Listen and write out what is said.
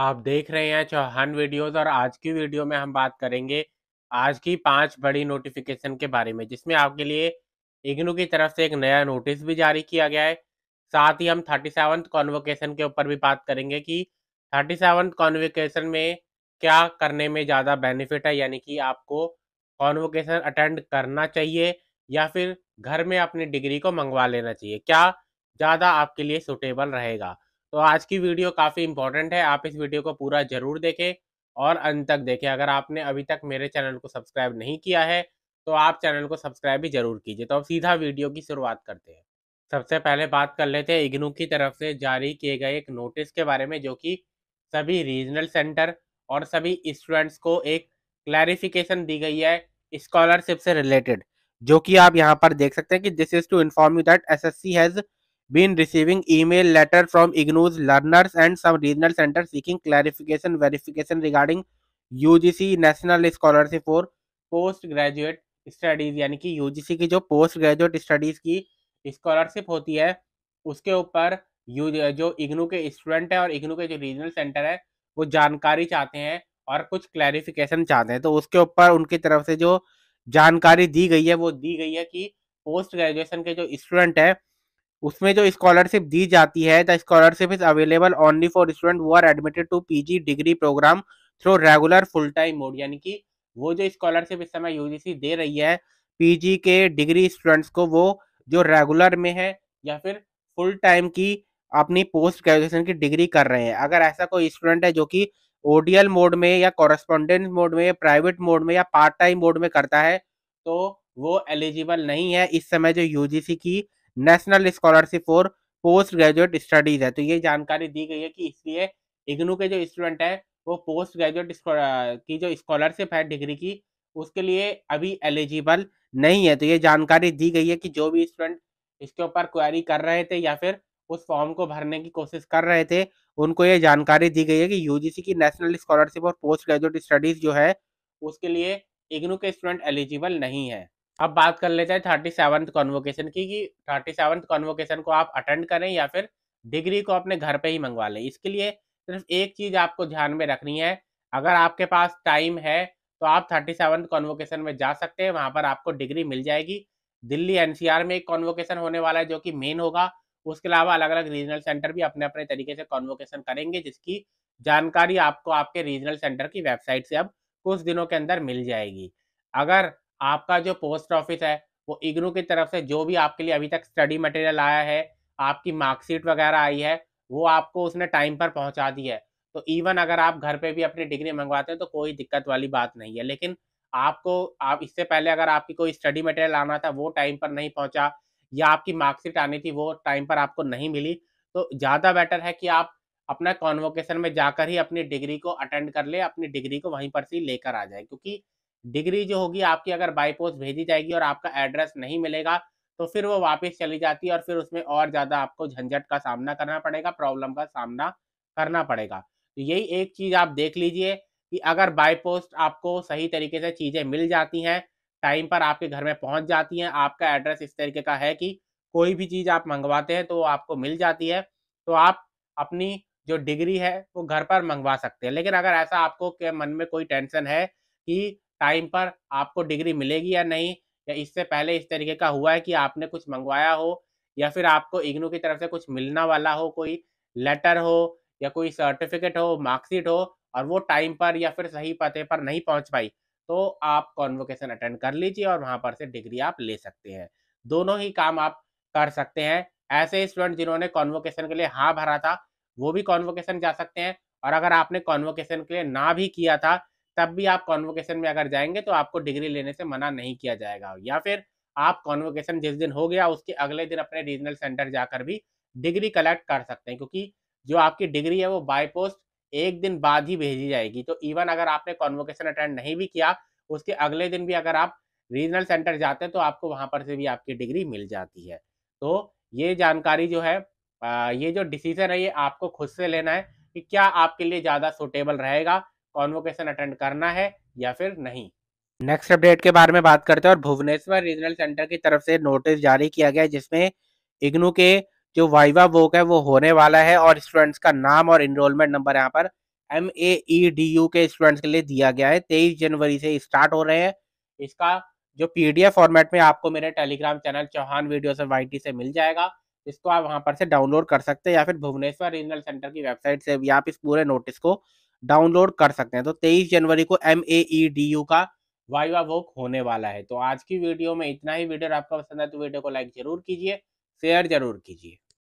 आप देख रहे हैं चौहान वीडियोस और आज की वीडियो में हम बात करेंगे आज की पांच बड़ी नोटिफिकेशन के बारे में जिसमें आपके लिए इग्नू की तरफ से एक नया नोटिस भी जारी किया गया है साथ ही हम थर्टी सेवन्थ कॉन्वोकेशन के ऊपर भी बात करेंगे कि थर्टी सेवन्थ कॉन्वोकेशन में क्या करने में ज़्यादा बेनिफिट है यानी कि आपको कॉन्वोकेशन अटेंड करना चाहिए या फिर घर में अपनी डिग्री को मंगवा लेना चाहिए क्या ज़्यादा आपके लिए सुटेबल रहेगा तो आज की वीडियो काफ़ी इंपॉर्टेंट है आप इस वीडियो को पूरा जरूर देखें और अंत तक देखें अगर आपने अभी तक मेरे चैनल को सब्सक्राइब नहीं किया है तो आप चैनल को सब्सक्राइब भी जरूर कीजिए तो अब सीधा वीडियो की शुरुआत करते हैं सबसे पहले बात कर लेते हैं इग्नू की तरफ से जारी किए गए एक नोटिस के बारे में जो कि सभी रीजनल सेंटर और सभी स्टूडेंट्स को एक क्लैरिफिकेशन दी गई है स्कॉलरशिप से रिलेटेड जो कि आप यहाँ पर देख सकते हैं कि this is to inform you that S S C has been receiving email letter from igneous learners and some regional centers seeking clarification verification regarding UGC national scholarship for post graduate studies यानी कि UGC की जो post graduate studies की scholarship होती है उसके ऊपर you जो इग्नू के स्टूडेंट है और इग्नू के जो रीजनल सेंटर है वो जानकारी चाहते हैं और कुछ क्लैरिफिकेशन चाहते हैं तो उसके ऊपर उनकी तरफ से जो जानकारी दी गई है वो दी गई है कि पोस्ट ग्रेजुएशन के जो स्टूडेंट है उसमें जो स्कॉलरशिप दी जाती है the scholarship is available only for student who are admitted to PG degree programme through regular full time mode यानी कि वो जो स्कॉलरशिप इस समय यूजीसी दे रही है पीजी के डिग्री स्टूडेंट्स को वो जो रेगुलर में है या फिर फुल टाइम की अपनी पोस्ट ग्रेजुएशन की डिग्री कर रहे हैं अगर ऐसा कोई स्टूडेंट है जो कि ओडीएल मोड में या कॉरेस्पॉन्डेंट मोड में या प्राइवेट मोड में या पार्ट टाइम मोड में करता है तो वो एलिजिबल नहीं है इस समय जो यूजीसी की national scholarship for post graduate studies है तो ये जानकारी दी गई है कि इसलिए इग्नू के जो स्टूडेंट है वो पोस्ट ग्रेजुएट की जो स्कॉलरशिप है डिग्री की उसके लिए अभी एलिजिबल नहीं है तो ये जानकारी दी गई है कि जो भी स्टूडेंट इसके ऊपर क्वारी कर रहे थे या फिर उस फॉर्म को भरने की कोशिश कर रहे थे उनको ये जानकारी दी गई है कि यूजीसी की नेशनल स्कॉलरशिप और पोस्ट ग्रेजुएट स्टडीज जो है उसके लिए इग्नू के स्टूडेंट एलिजिबल नहीं है अब बात कर लेते हैं थर्टी सेवन कॉन्वोकेशन की कि थर्टी सेवन कॉन्वोकेशन को आप अटेंड करें या फिर डिग्री को अपने घर पे ही मंगवा लें इसके लिए सिर्फ एक चीज़ आपको ध्यान में रखनी है अगर आपके पास टाइम है तो आप थर्टी सेवन्थ कॉन्वोकेशन में जा सकते हैं वहाँ पर आपको डिग्री मिल जाएगी दिल्ली एन में एक कॉन्वोकेशन होने वाला है जो कि मेन होगा उसके अलावा अलग अलग रीजनल सेंटर भी अपने अपने तरीके से कॉन्वोकेशन करेंगे जिसकी जानकारी आपको आपके रीजनल सेंटर की वेबसाइट से अब कुछ दिनों के अंदर मिल जाएगी अगर आपका जो पोस्ट ऑफिस है वो इग्नू की तरफ से जो भी आपके लिए अभी तक स्टडी मटेरियल आया है आपकी मार्कशीट वगैरह आई है वो आपको उसने टाइम पर पहुंचा दी है तो इवन अगर आप घर पे भी अपनी डिग्री मंगवाते हैं तो कोई दिक्कत वाली बात नहीं है लेकिन आपको आप इससे पहले अगर आपकी कोई स्टडी मटेरियल आना था वो टाइम पर नहीं पहुंचा या आपकी मार्कशीट आनी थी वो टाइम पर आपको नहीं मिली तो ज़्यादा बेटर है कि आप अपना कॉन्वोकेशन में जाकर ही अपनी डिग्री को अटेंड कर ले अपनी डिग्री को वहीं पर से लेकर आ जाए क्योंकि डिग्री जो होगी आपकी अगर बाई पोस्ट भेजी जाएगी और आपका एड्रेस नहीं मिलेगा तो फिर वो वापस चली जाती है और फिर उसमें और ज़्यादा आपको झंझट का सामना करना पड़ेगा प्रॉब्लम का सामना करना पड़ेगा तो यही एक चीज़ आप देख लीजिए कि अगर बाई पोस्ट आपको सही तरीके से चीज़ें मिल जाती हैं टाइम पर आपके घर में पहुंच जाती हैं आपका एड्रेस इस तरीके का है कि कोई भी चीज़ आप मंगवाते हैं तो आपको मिल जाती है तो आप अपनी जो डिग्री है वो घर पर मंगवा सकते हैं लेकिन अगर ऐसा आपको के मन में कोई टेंशन है कि टाइम पर आपको डिग्री मिलेगी या नहीं या इससे पहले इस तरीके का हुआ है कि आपने कुछ मंगवाया हो या फिर आपको इग्नू की तरफ से कुछ मिलना वाला हो कोई लेटर हो या कोई सर्टिफिकेट हो मार्कशीट हो और वो टाइम पर या फिर सही पते पर नहीं पहुंच पाई तो आप कॉन्वोकेशन अटेंड कर लीजिए और वहां पर से डिग्री आप ले सकते हैं दोनों ही काम आप कर सकते हैं ऐसे स्टूडेंट जिन्होंने कॉन्वोकेशन के लिए हाँ भरा था वो भी कॉन्वोकेशन जा सकते हैं और अगर आपने कॉन्वोकेशन के लिए ना भी किया था तब भी आप कॉन्वोकेशन में अगर जाएंगे तो आपको डिग्री लेने से मना नहीं किया जाएगा या फिर आप कॉन्वोकेशन जिस दिन हो गया उसके अगले दिन अपने रीजनल सेंटर जाकर भी डिग्री कलेक्ट कर सकते हैं क्योंकि जो आपकी डिग्री है वो बाय पोस्ट एक दिन बाद ही भेजी जाएगी तो इवन अगर आपने कॉन्वोकेशन अटेंड नहीं भी किया उसके अगले दिन भी अगर आप रीजनल सेंटर जाते हैं तो आपको वहां पर से भी आपकी डिग्री मिल जाती है तो ये जानकारी जो है ये जो डिसीजन है ये आपको खुद से लेना है कि क्या आपके लिए ज़्यादा सुटेबल रहेगा कॉन्वोकेशन अटेंड करना है या फिर नहीं नेक्स्ट अपडेट के बारे में बात करते हैं और भुवनेश्वर रीजनल सेंटर की तरफ से नोटिस जारी किया गया जिसमें इग्नू के जो वाइवा वोक है वो होने वाला है और स्टूडेंट्स का नाम और इनरोलमेंट नंबर यहाँ पर M A E D U के स्टूडेंट्स के लिए दिया गया है तेईस जनवरी से स्टार्ट हो रहे हैं इसका जो पीडीएफ फॉर्मेट में आपको मेरे टेलीग्राम चैनल चौहान वीडियो से वाई से मिल जाएगा इसको आप वहां पर से डाउनलोड कर सकते हैं या फिर भुवनेश्वर रीजनल सेंटर की वेबसाइट से भी आप इस पूरे नोटिस को डाउनलोड कर सकते हैं तो 23 जनवरी को M A E D U का वाइवा बुक होने वाला है तो आज की वीडियो में इतना ही वीडियो आपका पसंद है तो वीडियो को लाइक जरूर कीजिए शेयर जरूर कीजिए